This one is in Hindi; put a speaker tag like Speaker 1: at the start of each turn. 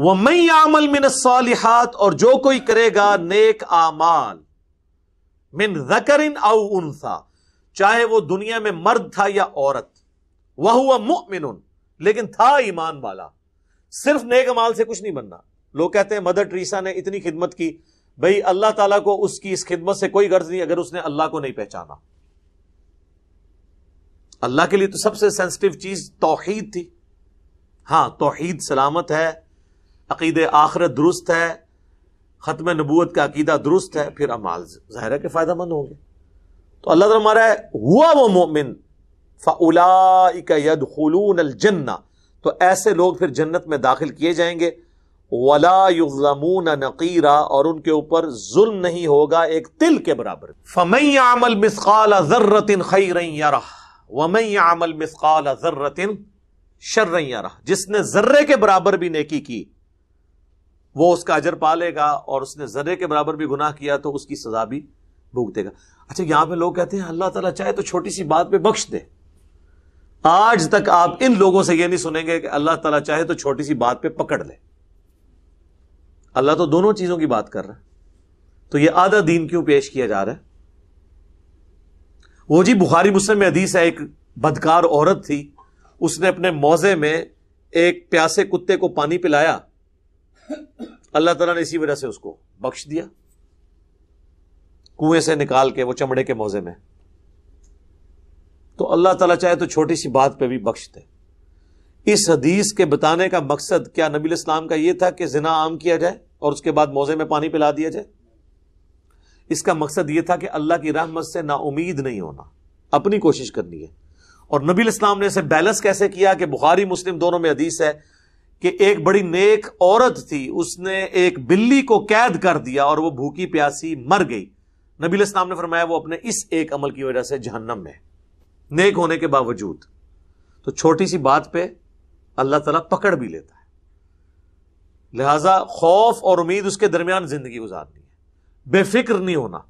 Speaker 1: वह मई आमल मिन सालिहात और जो कोई करेगा नेक आमाल मिन जकरिन आउ उनसा चाहे वो दुनिया में मर्द था या औरत वह हुआ मुमिन लेकिन था ईमान वाला सिर्फ नेक अमाल से कुछ नहीं बनना लोग कहते हैं मदर ट्रीसा ने इतनी खिदमत की भाई अल्लाह ताला को उसकी इस खिदमत से कोई गर्ज नहीं अगर उसने अल्लाह को नहीं पहचाना अल्लाह के लिए तो सबसे सेंसिटिव चीज तोहीद थी हां तोहीद सलामत है अकीद आखरत दुरुस्त है ख़त्म नबूत का अकीदा दुरुस्त है फिर अमाल ज़ाहिर है फ़ायदा मंद होंगे तो अल्लाह तला हमारा हुआ वो मोमिन फ़लाकून जन्ना तो ऐसे लोग फिर जन्नत में दाखिल किए जाएंगे वला नकीरा और उनके ऊपर जुल्म नहीं होगा एक तिल के बराबर फमई अमल मिसकाल जर्रतिन खई रही यारा वमई अमल मिसकाल जर्रतिन शर रही जिसने जर्रे के बराबर भी नेकी की वो उसका अजर पा लेगा और उसने जर्रे के बराबर भी गुनाह किया तो उसकी सजा भी भुगतेगा अच्छा यहां पे लोग कहते हैं अल्लाह ताला चाहे तो छोटी सी बात पे बख्श दे आज तक आप इन लोगों से यह नहीं सुनेंगे कि अल्लाह ताला चाहे तो छोटी सी बात पे पकड़ ले अल्लाह तो दोनों चीजों की बात कर रहा है तो ये आधा दीन क्यों पेश किया जा रहा है वो जी बुखारी मुस्लिम में हदीस है एक बदकार औरत थी उसने अपने मौजे में एक प्यासे कुत्ते को पानी पिलाया अल्लाह तला ने इसी वजह से उसको बख्श दिया कुएं से निकाल के वो चमड़े के मोजे में तो अल्लाह तला चाहे तो छोटी सी बात पे भी बख्श दे इस हदीस के बताने का मकसद क्या नबी इस्लाम का यह था कि जिना आम किया जाए और उसके बाद मोजे में पानी पिला दिया जाए इसका मकसद यह था कि अल्लाह की रहमत से ना उम्मीद नहीं होना अपनी कोशिश करनी है और नबी इस्लाम ने इसे बैलेंस कैसे किया कि बुखारी मुस्लिम दोनों में हदीस है कि एक बड़ी नेक औरत थी उसने एक बिल्ली को कैद कर दिया और वो भूखी प्यासी मर गई नबी इस्लाम ने फरमाया वो अपने इस एक अमल की वजह से जहन्नम में नेक होने के बावजूद तो छोटी सी बात पे अल्लाह तला पकड़ भी लेता है लिहाजा खौफ और उम्मीद उसके दरमियान जिंदगी गुजारनी है बेफिक्र नहीं होना